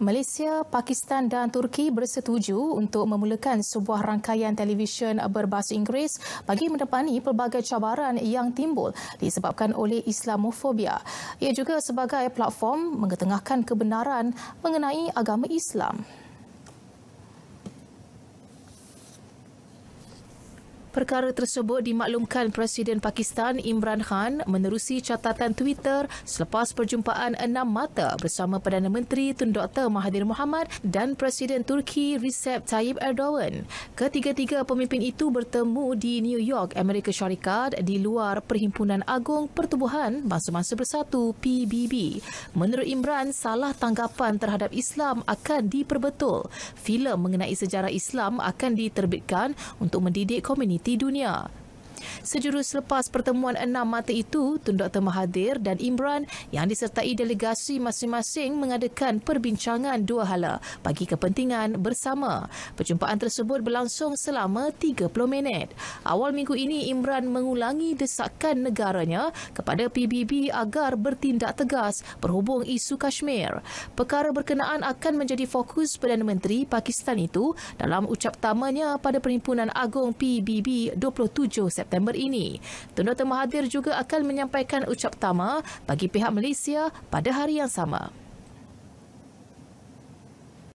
Malaysia, Pakistan dan Turki bersetuju untuk memulakan sebuah rangkaian televisyen berbahasa Inggeris bagi mendepani pelbagai cabaran yang timbul disebabkan oleh Islamofobia. Ia juga sebagai platform mengetengahkan kebenaran mengenai agama Islam. Perkara tersebut dimaklumkan Presiden Pakistan Imran Khan menerusi catatan Twitter selepas perjumpaan enam mata bersama Perdana Menteri Tun Dr Mahathir Mohamad dan Presiden Turki Recep Tayyip Erdogan. Ketiga-tiga pemimpin itu bertemu di New York, Amerika Syarikat di luar Perhimpunan Agung Pertubuhan Bangsa-Bangsa Bersatu PBB. Menurut Imran, salah tanggapan terhadap Islam akan diperbetul. Filem mengenai sejarah Islam akan diterbitkan untuk mendidik komuniti peneliti dunia. Sejurus selepas pertemuan enam mata itu, Tun Dr. Mahathir dan Imran yang disertai delegasi masing-masing mengadakan perbincangan dua hala bagi kepentingan bersama. Perjumpaan tersebut berlangsung selama 30 minit. Awal minggu ini, Imran mengulangi desakan negaranya kepada PBB agar bertindak tegas berhubung isu Kashmir. Perkara berkenaan akan menjadi fokus Perdana Menteri Pakistan itu dalam ucap tamanya pada Perhimpunan Agung PBB 27 September. September ini. Tun Dr Mahathir juga akan menyampaikan ucap tama bagi pihak Malaysia pada hari yang sama.